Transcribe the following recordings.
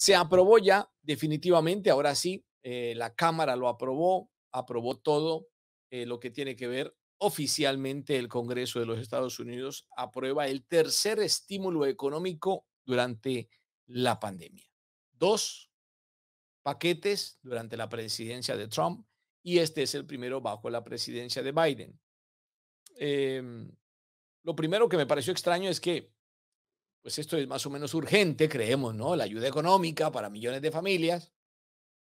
Se aprobó ya definitivamente, ahora sí, eh, la Cámara lo aprobó, aprobó todo eh, lo que tiene que ver oficialmente el Congreso de los Estados Unidos, aprueba el tercer estímulo económico durante la pandemia. Dos paquetes durante la presidencia de Trump y este es el primero bajo la presidencia de Biden. Em, lo primero que me pareció extraño es que pues esto es más o menos urgente, creemos, ¿no? La ayuda económica para millones de familias.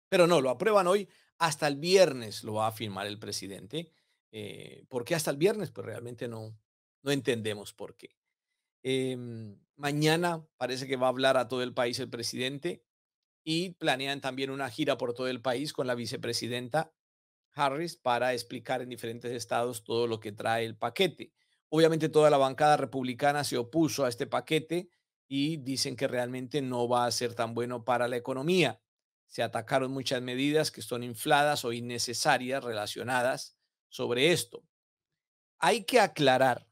Pero no, lo aprueban hoy, hasta el viernes lo va a firmar el presidente. Eh, ¿Por qué hasta el viernes? Pues realmente no, no entendemos por qué. Em, mañana parece que va a hablar a todo el país el presidente y planean también una gira por todo el país con la vicepresidenta Harris para explicar en diferentes estados todo lo que trae el paquete. Obviamente toda la bancada republicana se opuso a este paquete y dicen que realmente no va a ser tan bueno para la economía. Se atacaron muchas medidas que son infladas o innecesarias relacionadas sobre esto. Hay que aclarar,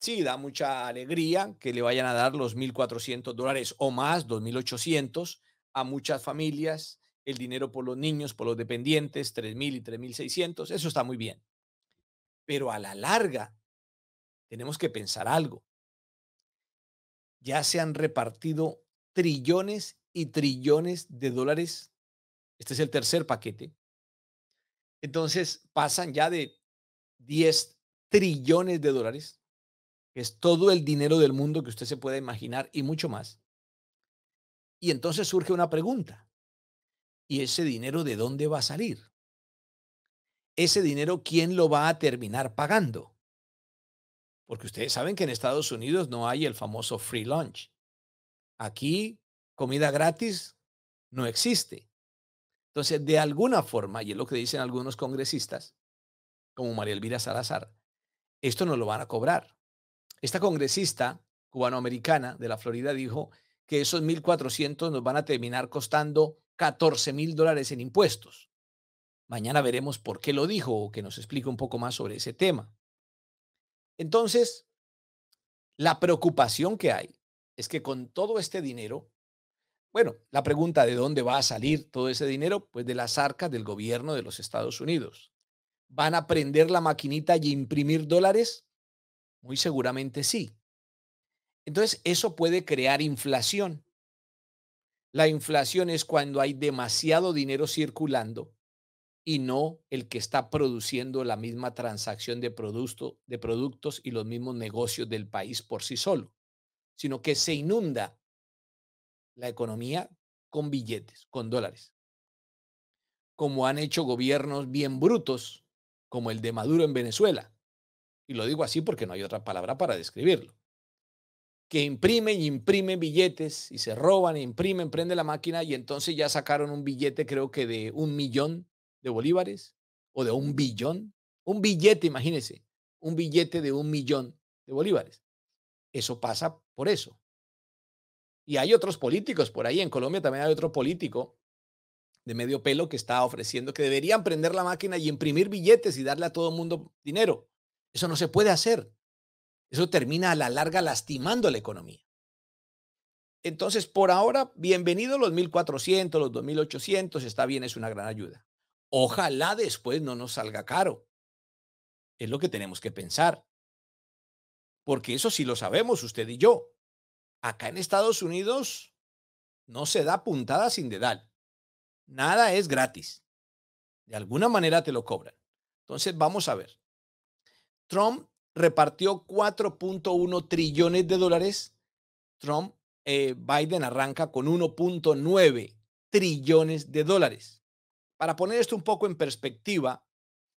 sí, da mucha alegría que le vayan a dar los 1.400 dólares o más, 2.800 a muchas familias, el dinero por los niños, por los dependientes, 3.000 y 3.600, eso está muy bien. Pero a la larga, tenemos que pensar algo. Ya se han repartido trillones y trillones de dólares. Este es el tercer paquete. Entonces pasan ya de 10 trillones de dólares, que es todo el dinero del mundo que usted se pueda imaginar y mucho más. Y entonces surge una pregunta. ¿Y ese dinero de dónde va a salir? ¿Ese dinero quién lo va a terminar pagando? Porque ustedes saben que en Estados Unidos no hay el famoso free lunch. Aquí comida gratis no existe. Entonces, de alguna forma, y es lo que dicen algunos congresistas, como María Elvira Salazar, esto no lo van a cobrar. Esta congresista cubanoamericana de la Florida dijo que esos 1.400 nos van a terminar costando catorce mil dólares en impuestos. Mañana veremos por qué lo dijo o que nos explique un poco más sobre ese tema. Entonces, la preocupación que hay es que con todo este dinero, bueno, la pregunta de dónde va a salir todo ese dinero, pues de las arcas del gobierno de los Estados Unidos. ¿Van a prender la maquinita y imprimir dólares? Muy seguramente sí. Entonces, eso puede crear inflación. La inflación es cuando hay demasiado dinero circulando y no el que está produciendo la misma transacción de, de productos y los mismos negocios del país por sí solo, sino que se inunda la economía con billetes, con dólares, como han hecho gobiernos bien brutos, como el de Maduro en Venezuela, y lo digo así porque no hay otra palabra para describirlo, que imprimen y imprimen billetes y se roban e imprimen, prende la máquina y entonces ya sacaron un billete creo que de un millón de bolívares o de un billón. Un billete, imagínense, un billete de un millón de bolívares. Eso pasa por eso. Y hay otros políticos por ahí. En Colombia también hay otro político de medio pelo que está ofreciendo que deberían prender la máquina y imprimir billetes y darle a todo el mundo dinero. Eso no se puede hacer. Eso termina a la larga lastimando la economía. Entonces, por ahora, bienvenidos los 1.400, los 2.800, está bien, es una gran ayuda. Ojalá después no nos salga caro. Es lo que tenemos que pensar. Porque eso sí lo sabemos usted y yo. Acá en Estados Unidos no se da puntada sin dedal. Nada es gratis. De alguna manera te lo cobran. Entonces, vamos a ver. Trump repartió 4.1 trillones de dólares. Trump, eh, Biden arranca con 1.9 trillones de dólares. Para poner esto un poco en perspectiva,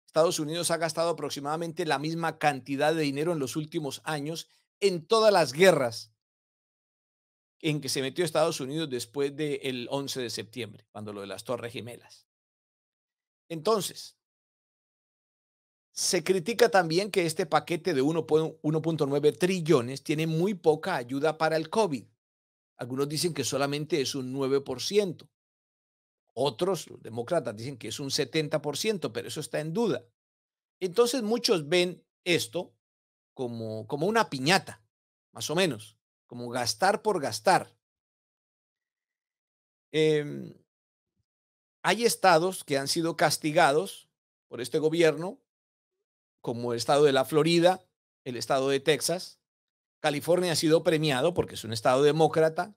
Estados Unidos ha gastado aproximadamente la misma cantidad de dinero en los últimos años en todas las guerras en que se metió Estados Unidos después del 11 de septiembre, cuando lo de las Torres Gemelas. Entonces, se critica también que este paquete de 1.9 trillones tiene muy poca ayuda para el COVID. Algunos dicen que solamente es un 9%. Otros, los demócratas, dicen que es un 70%, pero eso está en duda. Entonces muchos ven esto como, como una piñata, más o menos, como gastar por gastar. Em, hay estados que han sido castigados por este gobierno, como el estado de la Florida, el estado de Texas. California ha sido premiado porque es un estado demócrata,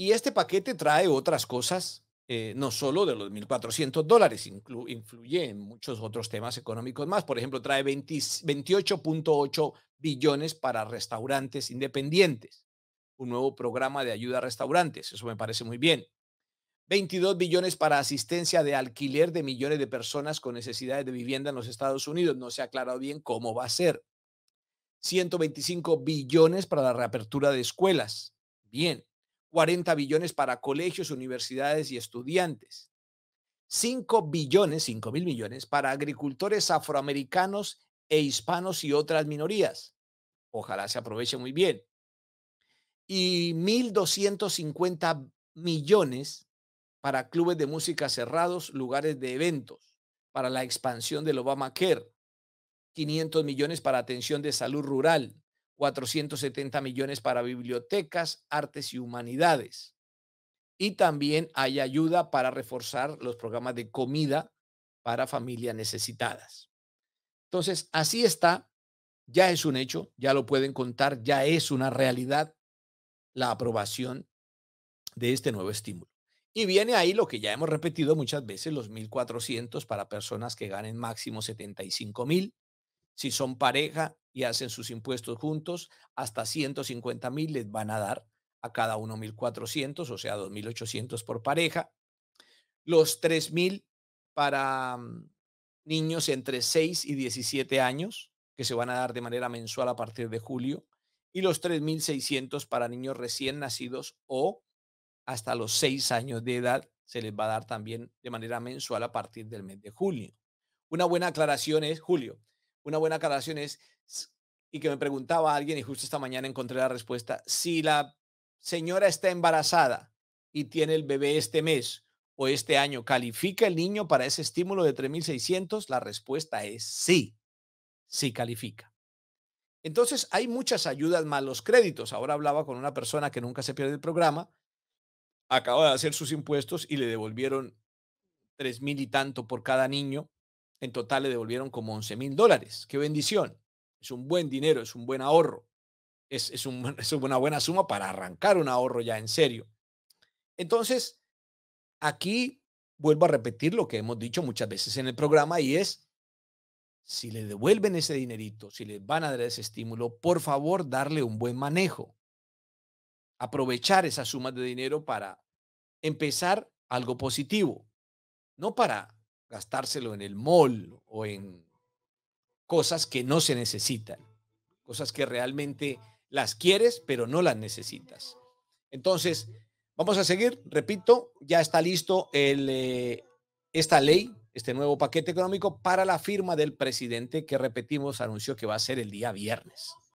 y este paquete trae otras cosas, eh, no solo de los 1.400 dólares, influye en muchos otros temas económicos más. Por ejemplo, trae 28.8 billones para restaurantes independientes, un nuevo programa de ayuda a restaurantes, eso me parece muy bien. 22 billones para asistencia de alquiler de millones de personas con necesidades de vivienda en los Estados Unidos. No se ha aclarado bien cómo va a ser. 125 billones para la reapertura de escuelas. Bien. 40 billones para colegios, universidades y estudiantes. 5 billones, 5 mil millones para agricultores afroamericanos e hispanos y otras minorías. Ojalá se aproveche muy bien. Y 1.250 millones para clubes de música cerrados, lugares de eventos, para la expansión del Obamacare. 500 millones para atención de salud rural, 470 millones para bibliotecas, artes y humanidades. Y también hay ayuda para reforzar los programas de comida para familias necesitadas. Entonces, así está, ya es un hecho, ya lo pueden contar, ya es una realidad la aprobación de este nuevo estímulo. Y viene ahí lo que ya hemos repetido muchas veces, los 1.400 para personas que ganen máximo mil si son pareja y hacen sus impuestos juntos, hasta 150 mil les van a dar a cada uno 1.400, o sea, 2.800 por pareja. Los 3.000 para mm, niños entre 6 y 17 años, que se van a dar de manera mensual a partir de julio, y los 3.600 para niños recién nacidos o hasta los 6 años de edad, se les va a dar también de manera mensual a partir del mes de julio. Una buena aclaración es, Julio, una buena aclaración es, y que me preguntaba alguien, y justo esta mañana encontré la respuesta, si la señora está embarazada y tiene el bebé este mes o este año, ¿califica el niño para ese estímulo de 3.600? La respuesta es sí, sí califica. Entonces, hay muchas ayudas más los créditos. Ahora hablaba con una persona que nunca se pierde el programa, acaba de hacer sus impuestos y le devolvieron tres mil y tanto por cada niño en total le devolvieron como 11 mil dólares. ¡Qué bendición! Es un buen dinero, es un buen ahorro. Es, es, una buena suma para arrancar un ahorro ya en serio. Entonces, aquí vuelvo a repetir lo que hemos dicho muchas veces en el programa y es, si le devuelven ese dinerito, si les van a dar ese estímulo, por favor, darle un buen manejo. Aprovechar esas sumas de dinero para empezar algo positivo, no para gastárselo en el mall o en cosas que no se necesitan, cosas que realmente las quieres pero no las necesitas. Entonces, vamos a seguir, repito, ya está listo el, eh, esta ley, este nuevo paquete económico para la firma del presidente que, repetimos, anunció que va a ser el día viernes.